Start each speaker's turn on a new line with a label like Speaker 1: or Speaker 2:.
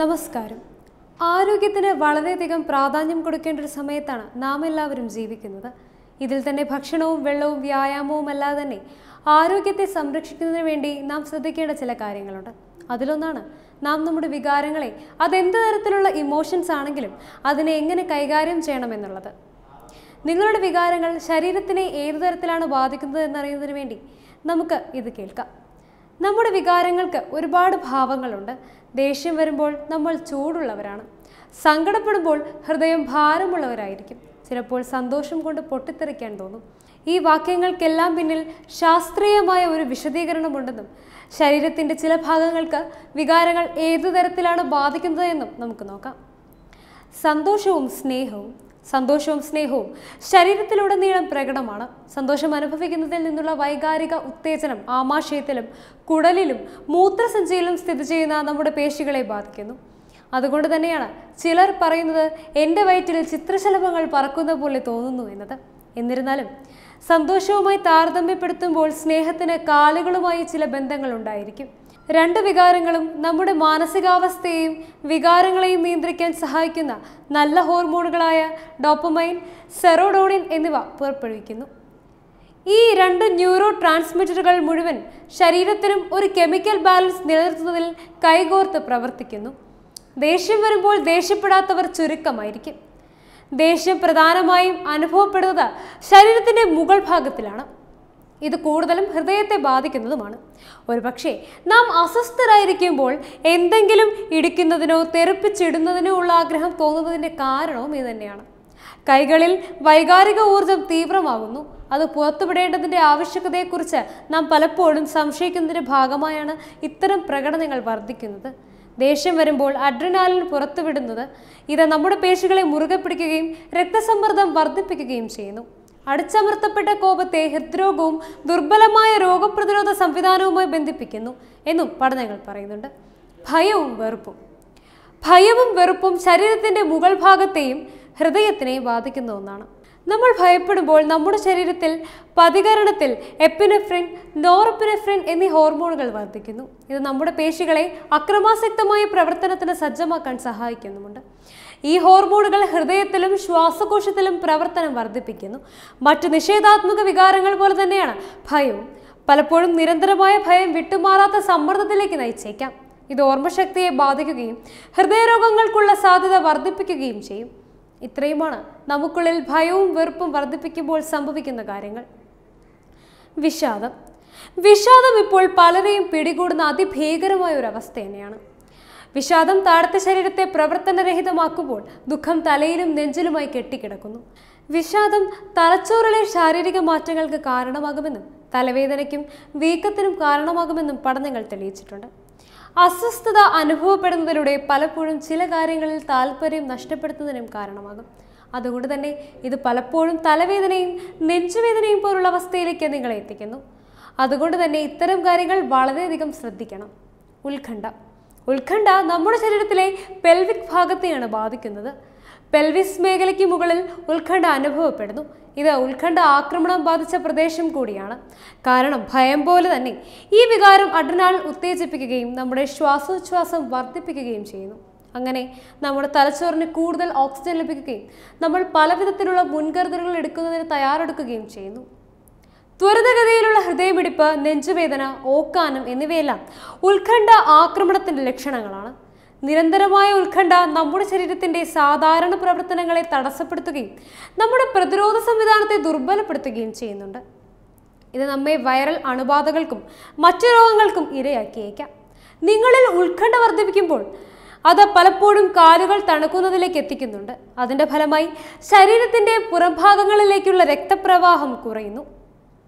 Speaker 1: നമസ്കാരം ആരോഗ്യത്തിന് വളരെയധികം പ്രാധാന്യം കൊടുക്കേണ്ട ഒരു സമയത്താണ് നാം എല്ലാവരും ജീവിക്കുന്നത് ഇതിൽ തന്നെ ഭക്ഷണവും വെള്ളവും വ്യായാമവും അല്ലാതെ തന്നെ ആരോഗ്യത്തെ സംരക്ഷിക്കുന്നതിന് വേണ്ടി നാം ശ്രദ്ധിക്കേണ്ട ചില കാര്യങ്ങളുണ്ട് അതിലൊന്നാണ് നാം നമ്മുടെ വികാരങ്ങളെ അതെന്ത് തരത്തിലുള്ള ഇമോഷൻസ് ആണെങ്കിലും അതിനെ എങ്ങനെ കൈകാര്യം ചെയ്യണമെന്നുള്ളത് നിങ്ങളുടെ വികാരങ്ങൾ ശരീരത്തിനെ ഏതു തരത്തിലാണ് ബാധിക്കുന്നത് എന്നറിയുന്നതിന് വേണ്ടി നമുക്ക് ഇത് കേൾക്കാം നമ്മുടെ വികാരങ്ങൾക്ക് ഒരുപാട് ഭാവങ്ങളുണ്ട് ദേഷ്യം വരുമ്പോൾ നമ്മൾ ചൂടുള്ളവരാണ് സങ്കടപ്പെടുമ്പോൾ ഹൃദയം ഭാരമുള്ളവരായിരിക്കും ചിലപ്പോൾ സന്തോഷം കൊണ്ട് പൊട്ടിത്തെറിക്കാൻ തോന്നും ഈ വാക്യങ്ങൾക്കെല്ലാം പിന്നിൽ ശാസ്ത്രീയമായ ഒരു വിശദീകരണമുണ്ടെന്നും ശരീരത്തിൻ്റെ ചില ഭാഗങ്ങൾക്ക് വികാരങ്ങൾ ഏതു തരത്തിലാണ് ബാധിക്കുന്നതെന്നും നമുക്ക് നോക്കാം സന്തോഷവും സ്നേഹവും സന്തോഷവും സ്നേഹവും ശരീരത്തിലുടനീളം പ്രകടമാണ് സന്തോഷം അനുഭവിക്കുന്നതിൽ നിന്നുള്ള വൈകാരിക ഉത്തേജനം ആമാശയത്തിലും കുടലിലും മൂത്രസഞ്ചിയിലും സ്ഥിതി ചെയ്യുന്ന നമ്മുടെ പേശികളെ ബാധിക്കുന്നു അതുകൊണ്ട് തന്നെയാണ് ചിലർ പറയുന്നത് എൻ്റെ വയറ്റിൽ ചിത്രശലഭങ്ങൾ പറക്കുന്ന പോലെ തോന്നുന്നു എന്നത് എന്നിരുന്നാലും സന്തോഷവുമായി താരതമ്യപ്പെടുത്തുമ്പോൾ സ്നേഹത്തിന് കാലുകളുമായി ചില ബന്ധങ്ങൾ ഉണ്ടായിരിക്കും രണ്ട് വികാരങ്ങളും നമ്മുടെ മാനസികാവസ്ഥയെയും വികാരങ്ങളെയും നിയന്ത്രിക്കാൻ സഹായിക്കുന്ന നല്ല ഹോർമോണുകളായ ഡോപ്പമൈൻ സെറോഡോണിൻ എന്നിവ പുറപ്പെടുവിക്കുന്നു ഈ രണ്ട് ന്യൂറോ ട്രാൻസ്മിറ്ററുകൾ മുഴുവൻ ശരീരത്തിനും ഒരു കെമിക്കൽ ബാലൻസ് നിലനിർത്തുന്നതിൽ കൈകോർത്ത് പ്രവർത്തിക്കുന്നു ദേഷ്യം വരുമ്പോൾ ദേഷ്യപ്പെടാത്തവർ ചുരുക്കമായിരിക്കും ദേഷ്യം പ്രധാനമായും അനുഭവപ്പെടുന്നത് ശരീരത്തിൻ്റെ മുകൾ ഭാഗത്തിലാണ് ഇത് കൂടുതലും ഹൃദയത്തെ ബാധിക്കുന്നതുമാണ് പക്ഷേ നാം അസ്വസ്ഥരായിരിക്കുമ്പോൾ എന്തെങ്കിലും ഇടിക്കുന്നതിനോ തെറുപ്പിച്ചിടുന്നതിനോ ഉള്ള ആഗ്രഹം തോന്നുന്നതിൻ്റെ കാരണവും ഇത് തന്നെയാണ് കൈകളിൽ വൈകാരിക ഊർജം തീവ്രമാകുന്നു അത് പുറത്തുവിടേണ്ടതിൻ്റെ ആവശ്യകതയെക്കുറിച്ച് നാം പലപ്പോഴും സംശയിക്കുന്നതിൻ്റെ ഭാഗമായാണ് ഇത്തരം പ്രകടനങ്ങൾ വർദ്ധിക്കുന്നത് ദേഷ്യം വരുമ്പോൾ അഡ്രിനാലിൻ പുറത്തുവിടുന്നത് ഇത് നമ്മുടെ പേശികളെ മുറുകെ പിടിക്കുകയും രക്തസമ്മർദ്ദം വർദ്ധിപ്പിക്കുകയും ചെയ്യുന്നു അടിച്ചമർത്തപ്പെട്ട കോപത്തെ ഹൃദ്രോഗവും ദുർബലമായ രോഗപ്രതിരോധ സംവിധാനവുമായി ബന്ധിപ്പിക്കുന്നു എന്നും പഠനങ്ങൾ പറയുന്നുണ്ട് ഭയവും വെറുപ്പും ഭയവും വെറുപ്പും ശരീരത്തിന്റെ മുകൾ ഭാഗത്തെയും ഹൃദയത്തിനെയും ബാധിക്കുന്ന ഒന്നാണ് നമ്മൾ ഭയപ്പെടുമ്പോൾ നമ്മുടെ ശരീരത്തിൽ പതികരണത്തിൽ എപ്പിനെഫ്രിൻ നോറപ്പിനെഫ്രിൻ എന്നീ ഹോർമോണുകൾ വർദ്ധിക്കുന്നു ഇത് നമ്മുടെ പേശികളെ അക്രമാസക്തമായ പ്രവർത്തനത്തിന് സജ്ജമാക്കാൻ സഹായിക്കുന്നുമുണ്ട് ഈ ഹോർമോണുകൾ ഹൃദയത്തിലും ശ്വാസകോശത്തിലും പ്രവർത്തനം വർദ്ധിപ്പിക്കുന്നു മറ്റ് നിഷേധാത്മക വികാരങ്ങൾ പോലെ തന്നെയാണ് ഭയവും പലപ്പോഴും നിരന്തരമായ ഭയം വിട്ടുമാറാത്ത സമ്മർദ്ദത്തിലേക്ക് നയിച്ചേക്കാം ഇത് ഓർമ്മശക്തിയെ ബാധിക്കുകയും ഹൃദയരോഗങ്ങൾക്കുള്ള സാധ്യത വർദ്ധിപ്പിക്കുകയും ചെയ്യും ഇത്രയുമാണ് നമുക്കുള്ളിൽ ഭയവും വെറുപ്പും വർദ്ധിപ്പിക്കുമ്പോൾ സംഭവിക്കുന്ന കാര്യങ്ങൾ വിഷാദം വിഷാദം ഇപ്പോൾ പലരെയും പിടികൂടുന്ന അതിഭീകരമായ ഒരു അവസ്ഥ തന്നെയാണ് വിഷാദം താഴത്തെ ശരീരത്തെ പ്രവർത്തനരഹിതമാക്കുമ്പോൾ ദുഃഖം തലയിലും നെഞ്ചിലുമായി കെട്ടിക്കിടക്കുന്നു വിഷാദം തലച്ചോറിലെ ശാരീരിക മാറ്റങ്ങൾക്ക് കാരണമാകുമെന്നും തലവേദനയ്ക്കും വീക്കത്തിനും കാരണമാകുമെന്നും പഠനങ്ങൾ തെളിയിച്ചിട്ടുണ്ട് അസ്വസ്ഥത അനുഭവപ്പെടുന്നതിലൂടെ പലപ്പോഴും ചില കാര്യങ്ങളിൽ താല്പര്യം നഷ്ടപ്പെടുത്തുന്നതിനും കാരണമാകും അതുകൊണ്ട് തന്നെ ഇത് പലപ്പോഴും തലവേദനയും നെഞ്ചുവേദനയും പോലുള്ള അവസ്ഥയിലേക്ക് നിങ്ങളെ എത്തിക്കുന്നു അതുകൊണ്ട് തന്നെ ഇത്തരം കാര്യങ്ങൾ വളരെയധികം ശ്രദ്ധിക്കണം ഉത്കണ്ഠ ഉത്കണ്ഠ നമ്മുടെ ശരീരത്തിലെ പെൽവിക് ഭാഗത്തെയാണ് ബാധിക്കുന്നത് പെൽവിസ് മേഖലയ്ക്ക് മുകളിൽ ഉത്കണ്ഠ അനുഭവപ്പെടുന്നു ഇത് ഉത്കണ്ഠ ആക്രമണം ബാധിച്ച പ്രദേശം കൂടിയാണ് കാരണം ഭയം പോലെ തന്നെ ഈ വികാരം അഡ്രനാൽ ഉത്തേജിപ്പിക്കുകയും നമ്മുടെ ശ്വാസോച്ഛ്വാസം വർദ്ധിപ്പിക്കുകയും ചെയ്യുന്നു അങ്ങനെ നമ്മുടെ തലച്ചോറിന് കൂടുതൽ ഓക്സിജൻ ലഭിക്കുകയും നമ്മൾ പലവിധത്തിലുള്ള മുൻകരുതലുകൾ എടുക്കുന്നതിന് തയ്യാറെടുക്കുകയും ചെയ്യുന്നു ത്വരിതഗതിയിലുള്ള ഹൃദയമിടിപ്പ് നെഞ്ചുവേദന ഓക്കാനം എന്നിവയെല്ലാം ഉത്കണ്ഠ ആക്രമണത്തിന്റെ ലക്ഷണങ്ങളാണ് നിരന്തരമായ ഉത്കണ്ഠ നമ്മുടെ ശരീരത്തിന്റെ സാധാരണ പ്രവർത്തനങ്ങളെ തടസ്സപ്പെടുത്തുകയും നമ്മുടെ പ്രതിരോധ സംവിധാനത്തെ ദുർബലപ്പെടുത്തുകയും ചെയ്യുന്നുണ്ട് ഇത് നമ്മെ വൈറൽ അണുബാധകൾക്കും മറ്റു രോഗങ്ങൾക്കും ഇരയാക്കിയേക്കാം നിങ്ങളിൽ ഉത്കണ്ഠ വർദ്ധിപ്പിക്കുമ്പോൾ അത് പലപ്പോഴും കാലുകൾ തണുക്കുന്നതിലേക്ക് എത്തിക്കുന്നുണ്ട് അതിന്റെ ഫലമായി ശരീരത്തിന്റെ പുറംഭാഗങ്ങളിലേക്കുള്ള രക്തപ്രവാഹം കുറയുന്നു